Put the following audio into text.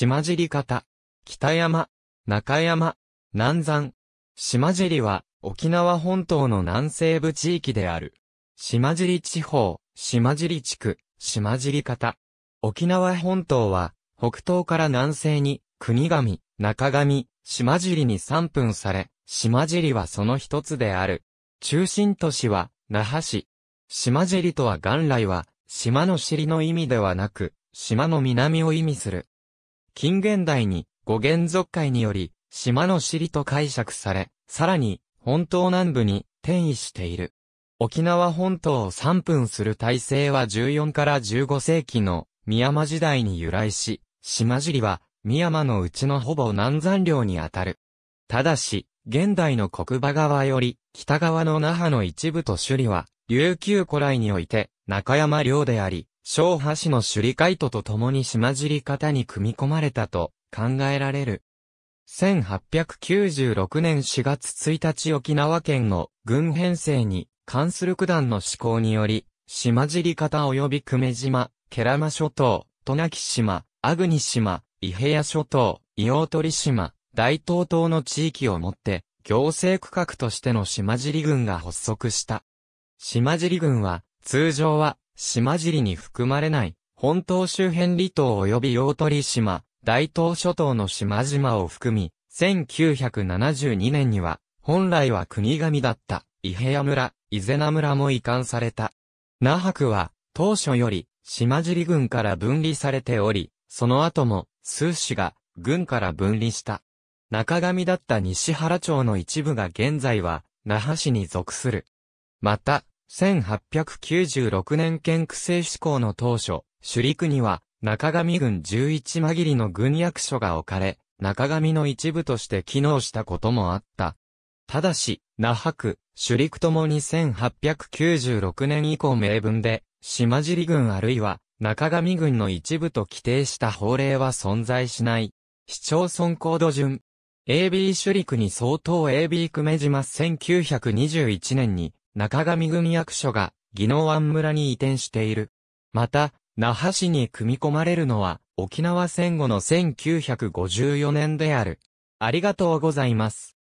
島尻方、北山、中山、南山。島尻は、沖縄本島の南西部地域である。島尻地方、島尻地区、島尻方。沖縄本島は、北東から南西に、国神、中神、島尻に3分され、島尻はその一つである。中心都市は、那覇市。島尻とは元来は、島の尻の意味ではなく、島の南を意味する。近現代に語源属界により、島の尻と解釈され、さらに、本島南部に転移している。沖縄本島を3分する体制は14から15世紀の宮間時代に由来し、島尻は宮間のうちのほぼ南山領にあたる。ただし、現代の国場側より、北側の那覇の一部と首里は、琉球古来において、中山領であり、小波氏の首里海斗と共に島尻方に組み込まれたと考えられる。1896年4月1日沖縄県の軍編成に関する九段の施行により、島尻方及び久米島、ケラマ諸島、渡名喜島、阿国島、伊平屋諸島、伊黄鳥島、大東島の地域をもって、行政区画としての島尻軍が発足した。島尻軍は、通常は島尻に含まれない、本島周辺離島及び大鳥島、大東諸島の島々を含み、1972年には、本来は国神だった、伊平屋村、伊是名村も移管された。那覇区は、当初より、島尻軍から分離されており、その後も、数市が、軍から分離した。中神だった西原町の一部が現在は、那覇市に属する。また、1896年県区政志向の当初、首里区には中上軍11紛りの軍役所が置かれ、中上の一部として機能したこともあった。ただし、那覇区、首里区ともに1896年以降名分で、島尻軍あるいは中上軍の一部と規定した法令は存在しない。市町村高度順。AB 首里区に相当 AB 久米島1921年に中上組役所が、宜野湾村に移転している。また、那覇市に組み込まれるのは、沖縄戦後の1954年である。ありがとうございます。